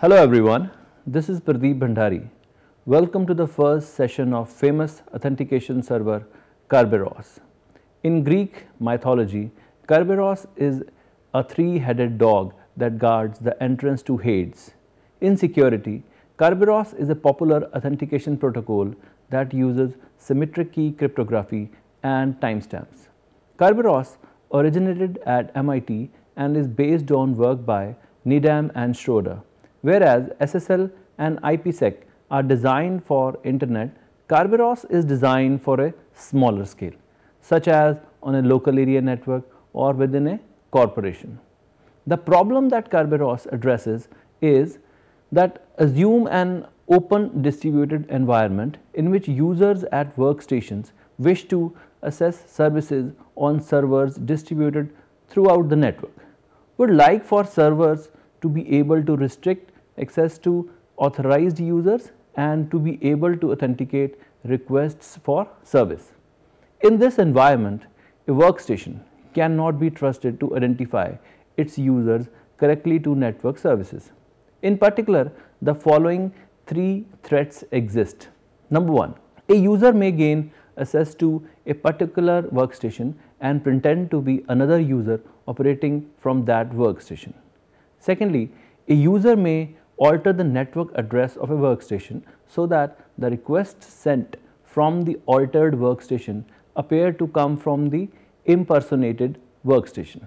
Hello everyone, this is Pradeep Bhandari. Welcome to the first session of famous authentication server Kerberos. In Greek mythology, Kerberos is a three-headed dog that guards the entrance to Hades. In security, Kerberos is a popular authentication protocol that uses symmetric key cryptography and timestamps. Kerberos originated at MIT and is based on work by Needham and Schroeder. Whereas SSL and IPsec are designed for internet, Kerberos is designed for a smaller scale, such as on a local area network or within a corporation. The problem that Kerberos addresses is that assume an open distributed environment in which users at workstations wish to access services on servers distributed throughout the network. Would like for servers to be able to restrict access to authorized users and to be able to authenticate requests for service. In this environment, a workstation cannot be trusted to identify its users correctly to network services. In particular, the following three threats exist. Number one, a user may gain access to a particular workstation and pretend to be another user operating from that workstation. Secondly, a user may alter the network address of a workstation so that the requests sent from the altered workstation appear to come from the impersonated workstation.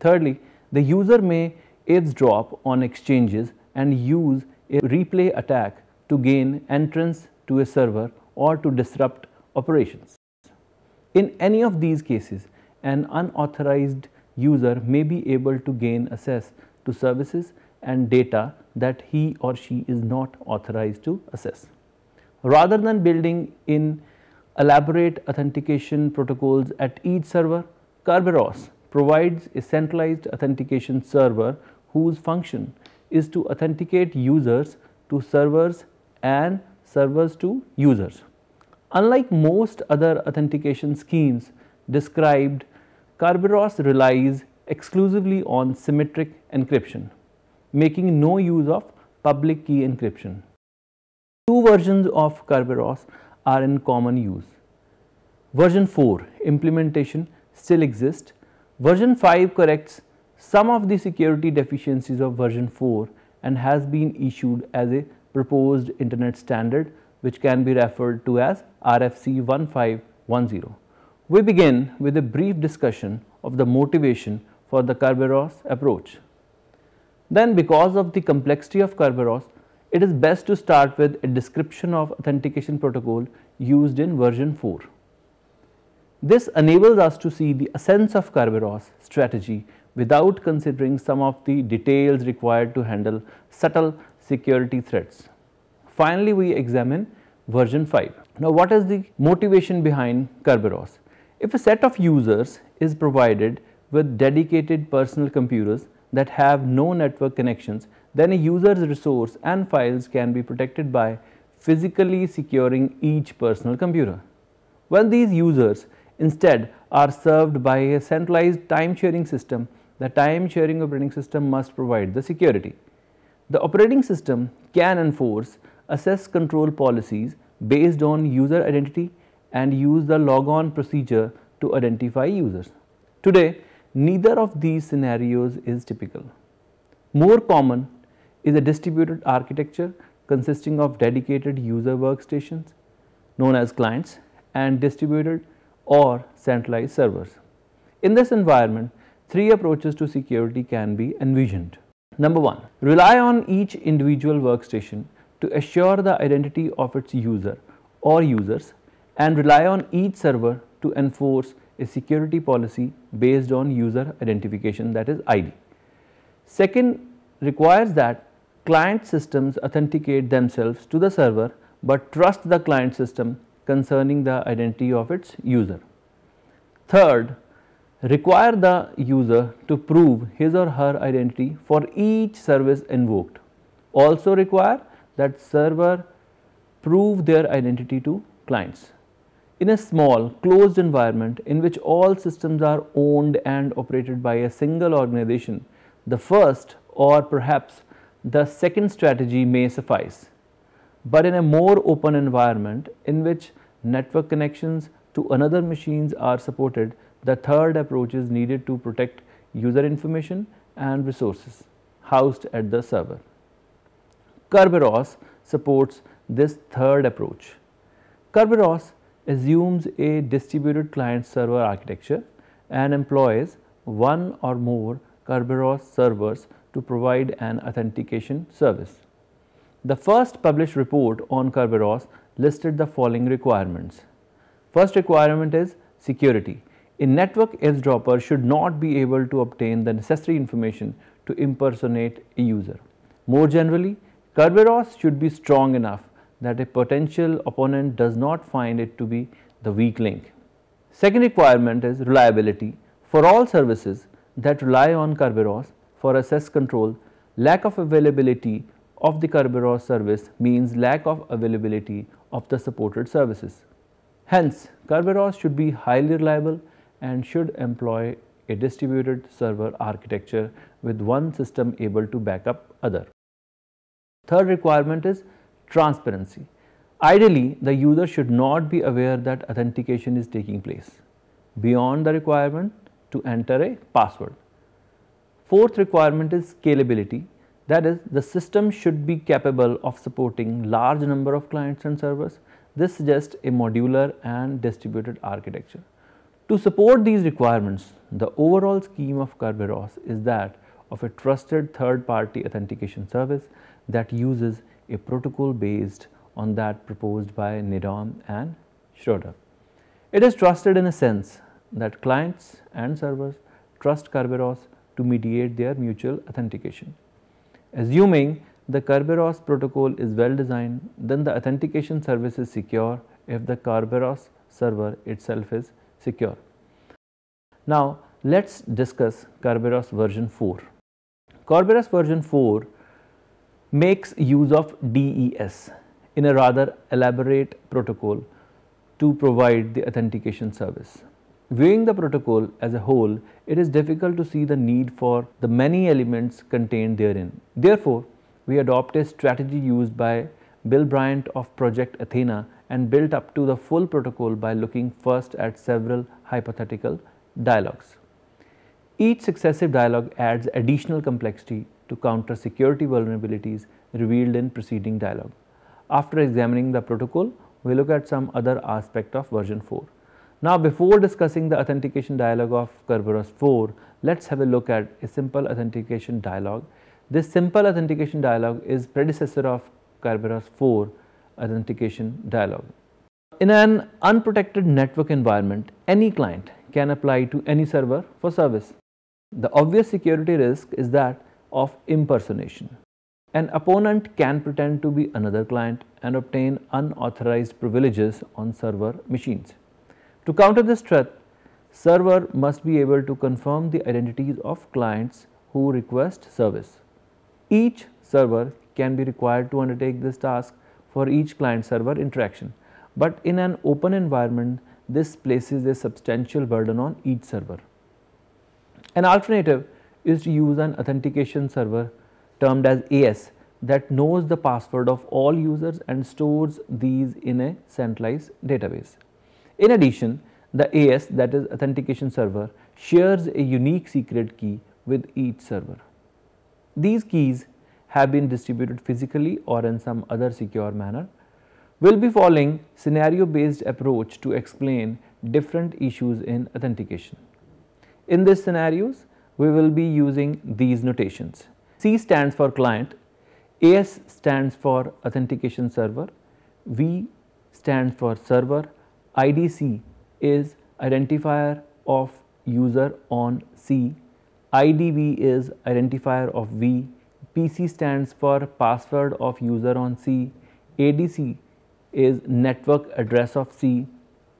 Thirdly, the user may eavesdrop on exchanges and use a replay attack to gain entrance to a server or to disrupt operations. In any of these cases, an unauthorized user may be able to gain access to services and data that he or she is not authorized to assess. Rather than building in elaborate authentication protocols at each server, Kerberos provides a centralized authentication server whose function is to authenticate users to servers and servers to users. Unlike most other authentication schemes described, Kerberos relies exclusively on symmetric encryption making no use of public key encryption. Two versions of Kerberos are in common use. Version 4 implementation still exists. Version 5 corrects some of the security deficiencies of version 4 and has been issued as a proposed internet standard which can be referred to as RFC 1510. We begin with a brief discussion of the motivation for the Kerberos approach. Then because of the complexity of Kerberos, it is best to start with a description of authentication protocol used in version 4. This enables us to see the essence of Kerberos strategy without considering some of the details required to handle subtle security threats. Finally, we examine version 5. Now, what is the motivation behind Kerberos? If a set of users is provided with dedicated personal computers that have no network connections, then a user's resource and files can be protected by physically securing each personal computer. When these users instead are served by a centralized time sharing system, the time sharing operating system must provide the security. The operating system can enforce access control policies based on user identity and use the logon procedure to identify users. Today, neither of these scenarios is typical. More common is a distributed architecture consisting of dedicated user workstations known as clients and distributed or centralized servers. In this environment, three approaches to security can be envisioned. Number one, rely on each individual workstation to assure the identity of its user or users and rely on each server to enforce a security policy based on user identification that is ID. Second requires that client systems authenticate themselves to the server but trust the client system concerning the identity of its user. Third, require the user to prove his or her identity for each service invoked. Also require that server prove their identity to clients. In a small, closed environment in which all systems are owned and operated by a single organization, the first or perhaps the second strategy may suffice. But in a more open environment in which network connections to another machines are supported, the third approach is needed to protect user information and resources housed at the server. Kerberos supports this third approach. Kerberos assumes a distributed client server architecture and employs one or more Kerberos servers to provide an authentication service. The first published report on Kerberos listed the following requirements. First requirement is security. A network eavesdropper should not be able to obtain the necessary information to impersonate a user. More generally, Kerberos should be strong enough that a potential opponent does not find it to be the weak link. Second requirement is reliability. For all services that rely on Kerberos for access control, lack of availability of the Kerberos service means lack of availability of the supported services. Hence, Kerberos should be highly reliable and should employ a distributed server architecture with one system able to back up other. Third requirement is Transparency. Ideally, the user should not be aware that authentication is taking place beyond the requirement to enter a password. Fourth requirement is scalability. That is, the system should be capable of supporting large number of clients and servers. This suggests a modular and distributed architecture. To support these requirements, the overall scheme of Kerberos is that of a trusted third-party authentication service that uses a protocol based on that proposed by Nidom and Schroeder. It is trusted in a sense that clients and servers trust Kerberos to mediate their mutual authentication. Assuming the Kerberos protocol is well designed, then the authentication service is secure if the Kerberos server itself is secure. Now, let us discuss Kerberos version 4. Kerberos version 4 makes use of DES in a rather elaborate protocol to provide the authentication service. Viewing the protocol as a whole, it is difficult to see the need for the many elements contained therein. Therefore, we adopt a strategy used by Bill Bryant of Project Athena and built up to the full protocol by looking first at several hypothetical dialogues. Each successive dialogue adds additional complexity to counter security vulnerabilities revealed in preceding dialog. After examining the protocol, we look at some other aspect of version 4. Now before discussing the authentication dialog of Kerberos 4, let us have a look at a simple authentication dialog. This simple authentication dialog is predecessor of Kerberos 4 authentication dialog. In an unprotected network environment, any client can apply to any server for service. The obvious security risk is that of impersonation. An opponent can pretend to be another client and obtain unauthorized privileges on server machines. To counter this threat, server must be able to confirm the identities of clients who request service. Each server can be required to undertake this task for each client server interaction, but in an open environment this places a substantial burden on each server. An alternative is to use an authentication server termed as AS that knows the password of all users and stores these in a centralized database. In addition, the AS that is authentication server shares a unique secret key with each server. These keys have been distributed physically or in some other secure manner. We will be following scenario based approach to explain different issues in authentication. In these scenarios, we will be using these notations. C stands for client, AS stands for authentication server, V stands for server, IDC is identifier of user on C, IDV is identifier of V, PC stands for password of user on C, ADC is network address of C,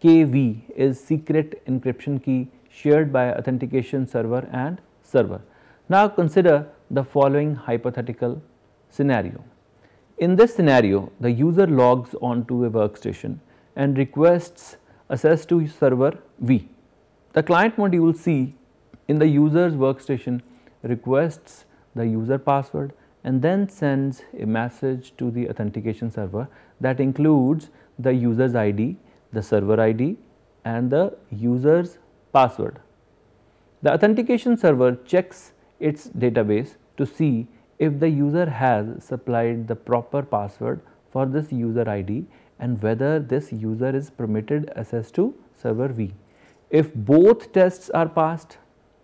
KV is secret encryption key shared by authentication server and server. Now consider the following hypothetical scenario. In this scenario, the user logs onto a workstation and requests access to server V. The client module C in the user's workstation requests the user password and then sends a message to the authentication server that includes the user's ID, the server ID and the user's password. The authentication server checks its database to see if the user has supplied the proper password for this user ID and whether this user is permitted access to server V. If both tests are passed,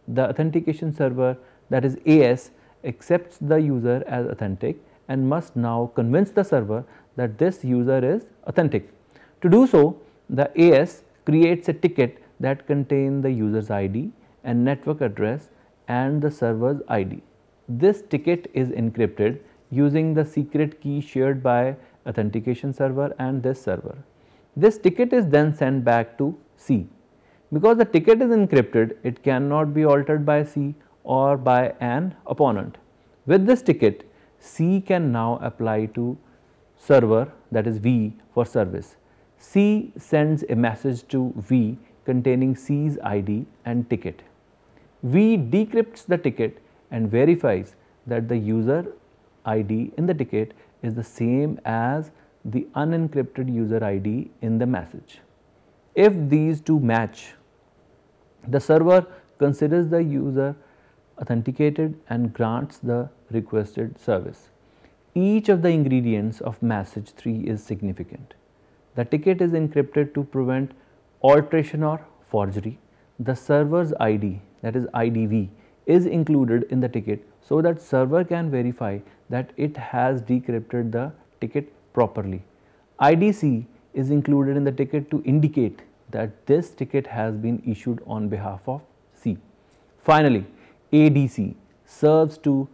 the authentication server that is AS accepts the user as authentic and must now convince the server that this user is authentic. To do so, the AS creates a ticket that contains the user's ID and network address and the server's ID. This ticket is encrypted using the secret key shared by authentication server and this server. This ticket is then sent back to C. Because the ticket is encrypted, it cannot be altered by C or by an opponent. With this ticket, C can now apply to server that is V for service. C sends a message to V containing C's ID and ticket. V decrypts the ticket and verifies that the user ID in the ticket is the same as the unencrypted user ID in the message. If these two match, the server considers the user authenticated and grants the requested service. Each of the ingredients of message 3 is significant. The ticket is encrypted to prevent alteration or forgery. The server's ID that is IDV is included in the ticket so that server can verify that it has decrypted the ticket properly. IDC is included in the ticket to indicate that this ticket has been issued on behalf of C. Finally, ADC serves to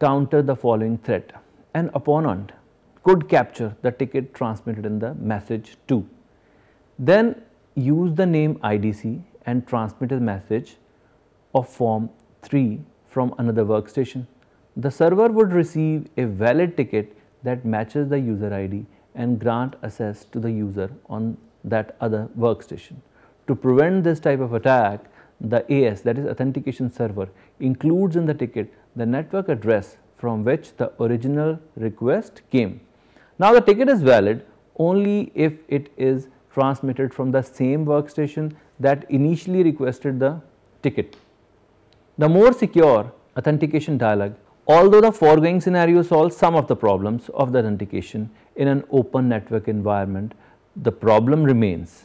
counter the following threat. An opponent could capture the ticket transmitted in the message 2, Then use the name IDC and transmit a message of form 3 from another workstation. The server would receive a valid ticket that matches the user ID and grant access to the user on that other workstation. To prevent this type of attack, the AS that is authentication server includes in the ticket the network address from which the original request came. Now the ticket is valid only if it is transmitted from the same workstation that initially requested the ticket. The more secure authentication dialog, although the foregoing scenario solves some of the problems of the authentication in an open network environment, the problem remains.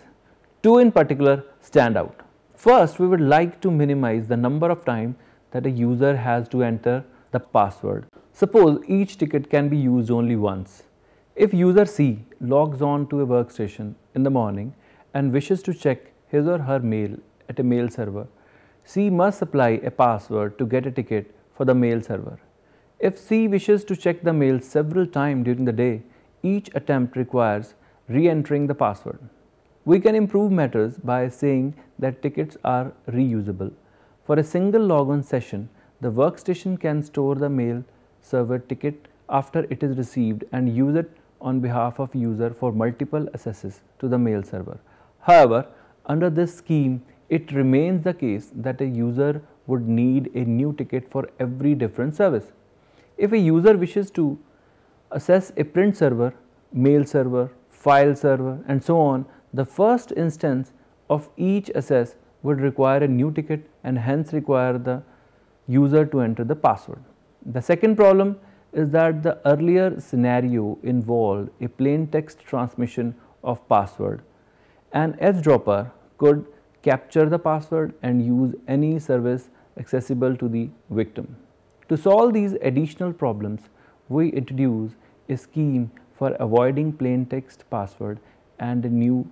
Two in particular stand out. First, we would like to minimize the number of time that a user has to enter the password. Suppose each ticket can be used only once. If user C logs on to a workstation in the morning and wishes to check his or her mail at a mail server, C must supply a password to get a ticket for the mail server. If C wishes to check the mail several times during the day, each attempt requires re-entering the password. We can improve matters by saying that tickets are reusable. For a single logon session, the workstation can store the mail server ticket after it is received and use it on behalf of user for multiple accesses to the mail server. However, under this scheme, it remains the case that a user would need a new ticket for every different service. If a user wishes to assess a print server, mail server, file server and so on, the first instance of each assess would require a new ticket and hence require the user to enter the password. The second problem is that the earlier scenario involved a plain text transmission of password. An eavesdropper could capture the password and use any service accessible to the victim. To solve these additional problems, we introduce a scheme for avoiding plain text password and a new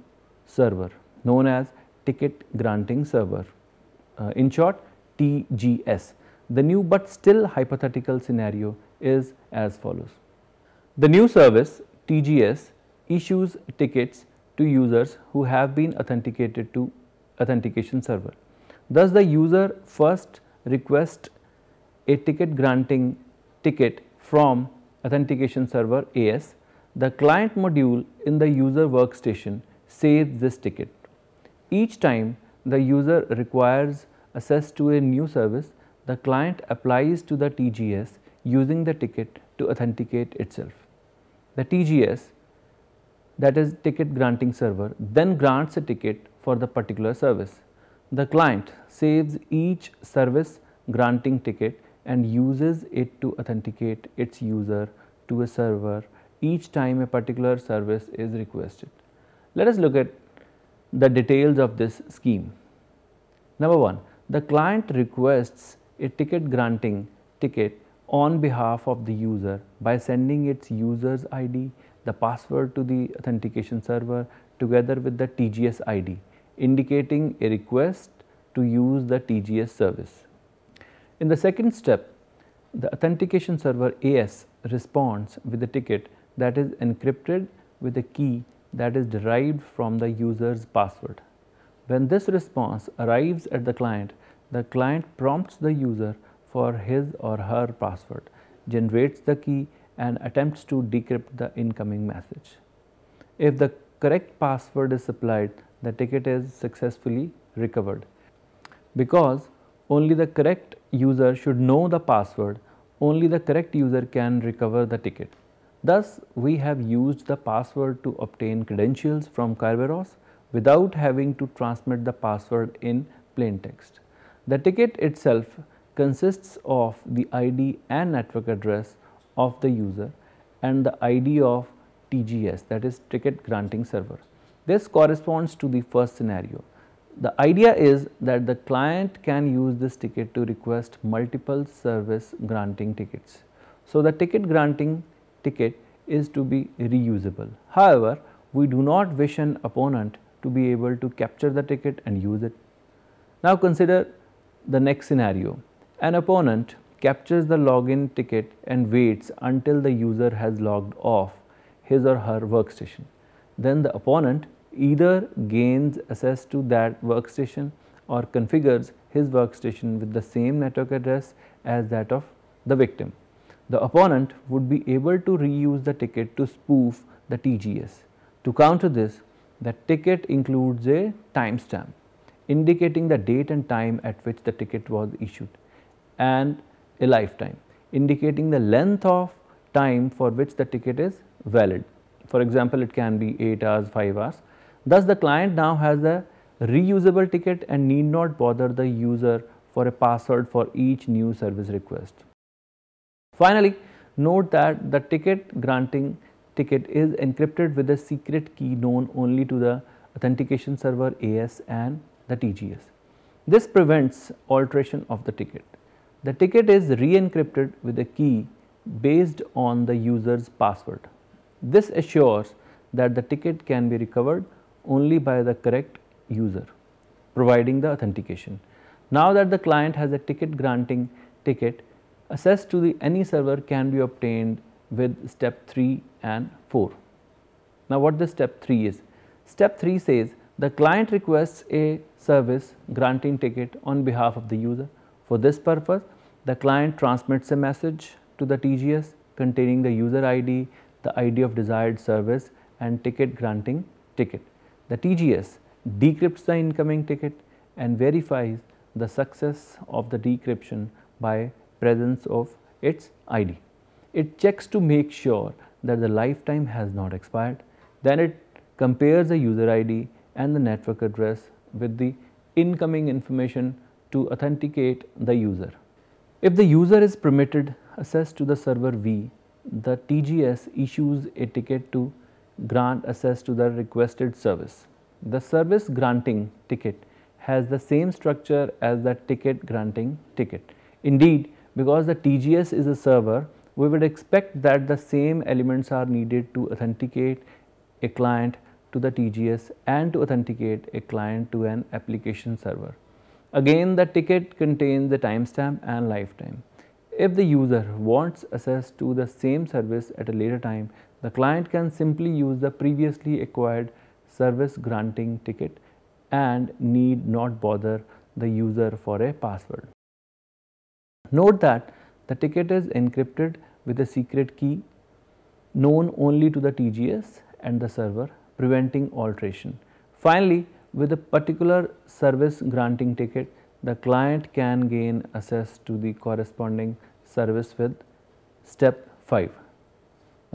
server known as ticket granting server uh, in short TGS. The new but still hypothetical scenario is as follows. The new service TGS issues tickets to users who have been authenticated to authentication server. Thus, the user first requests a ticket granting ticket from authentication server AS. The client module in the user workstation saves this ticket. Each time the user requires access to a new service, the client applies to the TGS using the ticket to authenticate itself. The TGS that is ticket granting server then grants a ticket for the particular service. The client saves each service granting ticket and uses it to authenticate its user to a server each time a particular service is requested. Let us look at the details of this scheme. Number 1. The client requests a ticket granting ticket on behalf of the user by sending its user's ID, the password to the authentication server together with the TGS ID indicating a request to use the TGS service. In the second step, the authentication server AS responds with a ticket that is encrypted with a key that is derived from the user's password. When this response arrives at the client, the client prompts the user for his or her password, generates the key and attempts to decrypt the incoming message. If the correct password is supplied, the ticket is successfully recovered. Because only the correct user should know the password, only the correct user can recover the ticket. Thus, we have used the password to obtain credentials from Kerberos without having to transmit the password in plain text. The ticket itself consists of the ID and network address of the user and the ID of TGS that is ticket granting server. This corresponds to the first scenario. The idea is that the client can use this ticket to request multiple service granting tickets. So, the ticket granting ticket is to be reusable. However, we do not wish an opponent to be able to capture the ticket and use it. Now, consider the next scenario. An opponent captures the login ticket and waits until the user has logged off his or her workstation. Then the opponent either gains access to that workstation or configures his workstation with the same network address as that of the victim. The opponent would be able to reuse the ticket to spoof the TGS. To counter this, the ticket includes a timestamp indicating the date and time at which the ticket was issued and a lifetime indicating the length of time for which the ticket is valid. For example, it can be 8 hours, 5 hours Thus, the client now has a reusable ticket and need not bother the user for a password for each new service request. Finally, note that the ticket granting ticket is encrypted with a secret key known only to the authentication server AS and the TGS. This prevents alteration of the ticket. The ticket is re-encrypted with a key based on the user's password. This assures that the ticket can be recovered only by the correct user providing the authentication. Now that the client has a ticket granting ticket, access to the any server can be obtained with step 3 and 4. Now what the step 3 is? Step 3 says the client requests a service granting ticket on behalf of the user. For this purpose, the client transmits a message to the TGS containing the user ID, the ID of desired service and ticket granting ticket. The TGS decrypts the incoming ticket and verifies the success of the decryption by presence of its ID. It checks to make sure that the lifetime has not expired. Then it compares the user ID and the network address with the incoming information to authenticate the user. If the user is permitted access to the server V, the TGS issues a ticket to grant access to the requested service. The service granting ticket has the same structure as the ticket granting ticket. Indeed, because the TGS is a server, we would expect that the same elements are needed to authenticate a client to the TGS and to authenticate a client to an application server. Again, the ticket contains the timestamp and lifetime. If the user wants access to the same service at a later time, the client can simply use the previously acquired service granting ticket and need not bother the user for a password. Note that the ticket is encrypted with a secret key known only to the TGS and the server preventing alteration. Finally, with a particular service granting ticket, the client can gain access to the corresponding service with step 5.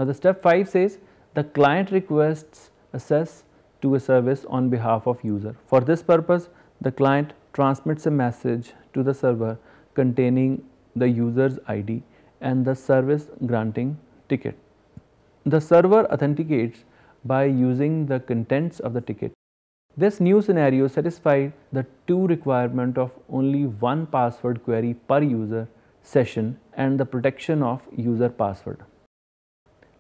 Now, the step 5 says the client requests access to a service on behalf of user. For this purpose, the client transmits a message to the server containing the user's ID and the service granting ticket. The server authenticates by using the contents of the ticket. This new scenario satisfied the two requirement of only one password query per user session and the protection of user password.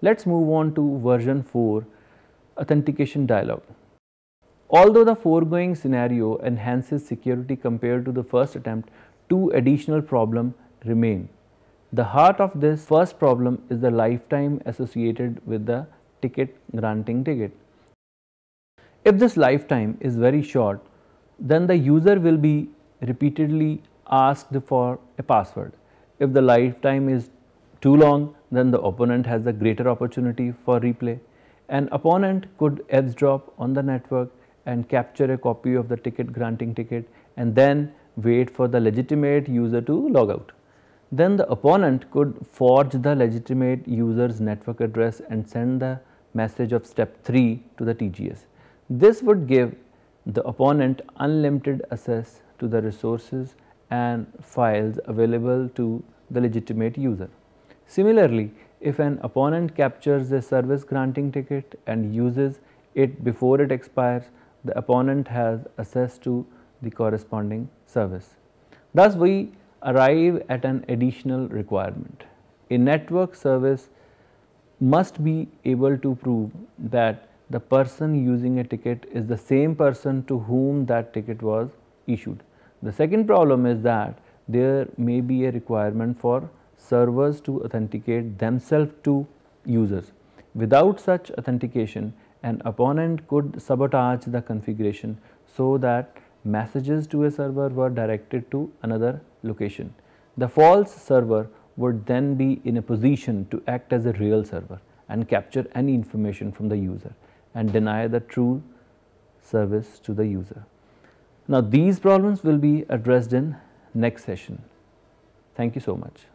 Let us move on to version 4 authentication dialog. Although the foregoing scenario enhances security compared to the first attempt, two additional problems remain. The heart of this first problem is the lifetime associated with the ticket granting ticket. If this lifetime is very short, then the user will be repeatedly asked for a password. If the lifetime is too long, then the opponent has a greater opportunity for replay. An opponent could eavesdrop on the network and capture a copy of the ticket granting ticket and then wait for the legitimate user to log out. Then the opponent could forge the legitimate user's network address and send the message of step 3 to the TGS. This would give the opponent unlimited access to the resources and files available to the legitimate user. Similarly, if an opponent captures a service granting ticket and uses it before it expires, the opponent has access to the corresponding service. Thus, we arrive at an additional requirement. A network service must be able to prove that the person using a ticket is the same person to whom that ticket was issued. The second problem is that there may be a requirement for servers to authenticate themselves to users. Without such authentication, an opponent could sabotage the configuration so that messages to a server were directed to another location. The false server would then be in a position to act as a real server and capture any information from the user and deny the true service to the user. Now, these problems will be addressed in next session. Thank you so much.